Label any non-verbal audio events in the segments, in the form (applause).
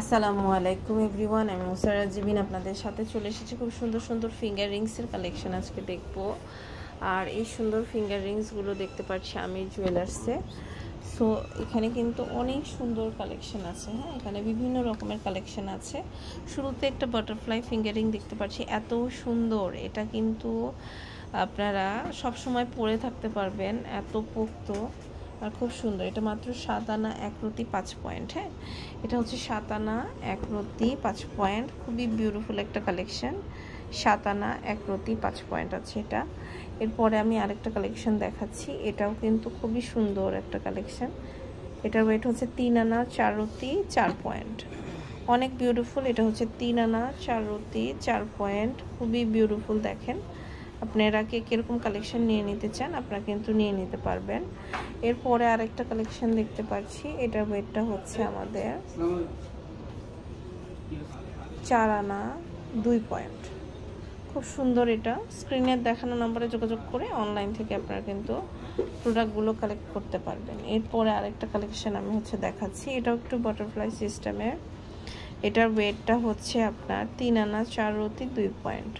আসসালামু আলাইকুম এভরিওয়ান আমি মুসারা জিবিন আপনাদের সাথে চলে এসেছি খুব সুন্দর সুন্দর ফিঙ্গার রিংসের কালেকশন আজকে দেখব আর এই সুন্দর ফিঙ্গার রিংসগুলো দেখতে পাচ্ছি আমি জুয়েলার্সে সো এখানে কিন্তু অনেক সুন্দর কালেকশন আছে হ্যাঁ এখানে বিভিন্ন রকমের কালেকশন আছে শুরুতে একটা বাটারফ্লাই ফিঙ্গারিং দেখতে পাচ্ছি এত সুন্দর এটা কিন্তু আপনারা সব সময় পরে থাকতে পারবেন এত পোক্ত আর খুব সুন্দর এটা মাত্র সাত আনা এক রতি পাঁচ পয়েন্ট হ্যাঁ এটা হচ্ছে সাত আনা এক রতি পাঁচ পয়েন্ট খুবই বিউটিফুল একটা কালেকশন সাত আনা এক রতি পাঁচ পয়েন্ট আছে এটা এরপরে আমি আরেকটা কালেকশন দেখাচ্ছি এটাও কিন্তু খুবই সুন্দর একটা কালেকশন এটার ওয়েট হচ্ছে তিন আনা চার রতি চার পয়েন্ট অনেক বিউটিফুল এটা হচ্ছে তিন আনা চার রতি চার পয়েন্ট খুবই বিউটিফুল দেখেন আপনারা কে কীরকম কালেকশন নিয়ে নিতে চান আপনারা কিন্তু নিয়ে নিতে পারবেন এরপরে আরেকটা কালেকশন দেখতে পাচ্ছি এটা ওয়েটটা হচ্ছে আমাদের চার আনা দুই পয়েন্ট খুব সুন্দর এটা স্ক্রিনের দেখানো নম্বরে যোগাযোগ করে অনলাইন থেকে আপনারা কিন্তু প্রোডাক্টগুলো কালেক্ট করতে পারবেন এরপরে আরেকটা কালেকশন আমি হচ্ছে দেখাচ্ছি এটাও একটু বাটারফ্লাই সিস্টেমের এটার ওয়েটটা হচ্ছে আপনার তিন আনা চার রতি দুই পয়েন্ট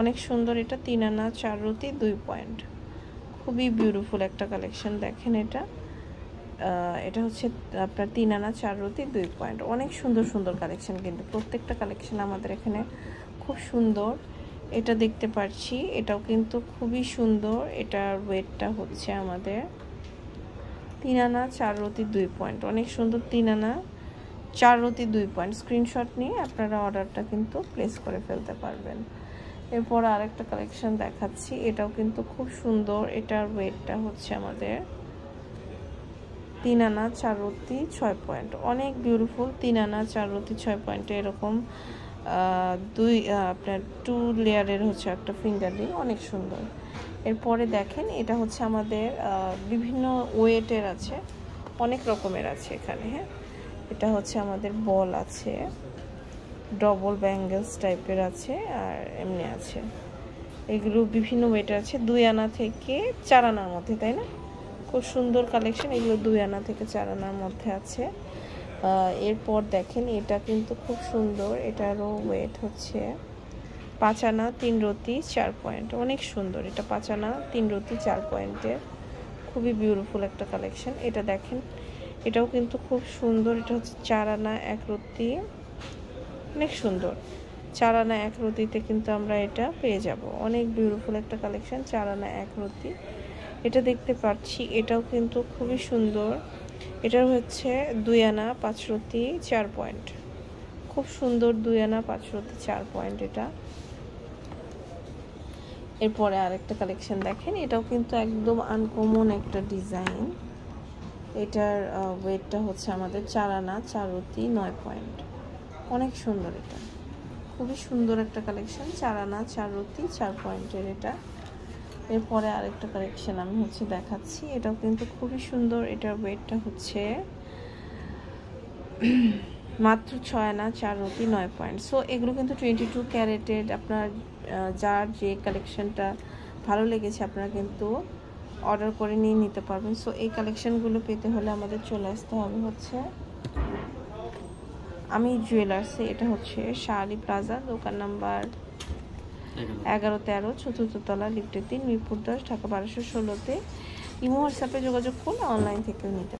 অনেক সুন্দর এটা তিন আনা চার রুতি দুই পয়েন্ট খুবই বিউটিফুল একটা কালেকশন দেখেন এটা এটা হচ্ছে আপনার তিন আনা চার রুতি দুই পয়েন্ট অনেক সুন্দর সুন্দর কালেকশন কিন্তু প্রত্যেকটা কালেকশন আমাদের এখানে খুব সুন্দর এটা দেখতে পাচ্ছি এটাও কিন্তু খুবই সুন্দর এটার ওয়েটটা হচ্ছে আমাদের তিন আনা চার রতি দুই পয়েন্ট অনেক সুন্দর তিন আনা চার রতি দুই পয়েন্ট স্ক্রিনশট নিয়ে আপনারা অর্ডারটা কিন্তু প্লেস করে ফেলতে পারবেন এরপর আরেকটা কালেকশন দেখাচ্ছি এটাও কিন্তু খুব সুন্দর এটার ওয়েটটা হচ্ছে আমাদের তিন আনা চার রতি ছয় পয়েন্ট অনেক বিউটিফুল তিন আনা চার রতি ছয় পয়েন্টে এরকম দুই আপনার টু লেয়ারের হচ্ছে একটা ফিঙ্গারিং অনেক সুন্দর এরপরে দেখেন এটা হচ্ছে আমাদের বিভিন্ন ওয়েটের আছে অনেক রকমের আছে এখানে হ্যাঁ এটা হচ্ছে আমাদের বল আছে ডবল ব্যাঙ্গেলস টাইপের আছে আর এমনি আছে এগুলো বিভিন্ন ওয়েট আছে দুই আনা থেকে চার আনার মধ্যে তাই না খুব সুন্দর কালেকশন এগুলো দুই আনা থেকে চার আনার মধ্যে আছে এরপর দেখেন এটা কিন্তু খুব সুন্দর এটারও ওয়েট হচ্ছে পাঁচ আনা তিন রতি চার পয়েন্ট অনেক সুন্দর এটা পাঁচ আনা তিন রতি চার পয়েন্টের খুবই বিউটিফুল একটা কালেকশন এটা দেখেন এটাও কিন্তু খুব সুন্দর এটা হচ্ছে চার আনা এক রতি অনেক সুন্দর চারানা এক রতিতে কিন্তু আমরা এটা পেয়ে যাব অনেক বিউটিফুল একটা কালেকশন চারানা এক রতি এটা দেখতে পাচ্ছি এটাও কিন্তু খুবই সুন্দর এটা হচ্ছে দুই আনা পাঁচ রতি চার পয়েন্ট খুব সুন্দর দুই আনা পাঁচ রতি চার পয়েন্ট এটা এরপরে আরেকটা কালেকশন দেখেন এটাও কিন্তু একদম আনকমন একটা ডিজাইন এটার ওয়েটটা হচ্ছে আমাদের চারানা চারতি নয় পয়েন্ট অনেক সুন্দর এটা খুবই সুন্দর একটা কালেকশন চার আনা চার রুটি চার পয়েন্টের এটা এরপরে আরেকটা কালেকশান আমি হচ্ছে দেখাচ্ছি এটাও কিন্তু খুবই সুন্দর এটার ওয়েটটা হচ্ছে (clears throat) মাত্র ছয় আনা চার রুটি নয় পয়েন্ট সো এগুলো কিন্তু টোয়েন্টি টু ক্যারেটেড আপনার যার যে কালেকশানটা ভালো লেগেছে আপনারা কিন্তু অর্ডার করে নিয়ে নিতে পারবেন সো এই কালেকশনগুলো পেতে হলে আমাদের চলে আসতে হবে হচ্ছে আমি জুয়েলার্স এটা হচ্ছে শাহালি প্লাজা দোকান নাম্বার এগারো তেরো চতুর্থ তলা লিফটের তিন মিরপুর দশ ঢাকা বারোশো ষোলোতে ইমো হোয়াটসঅ্যাপে যোগাযোগ করুন অনলাইন থেকেও নিতে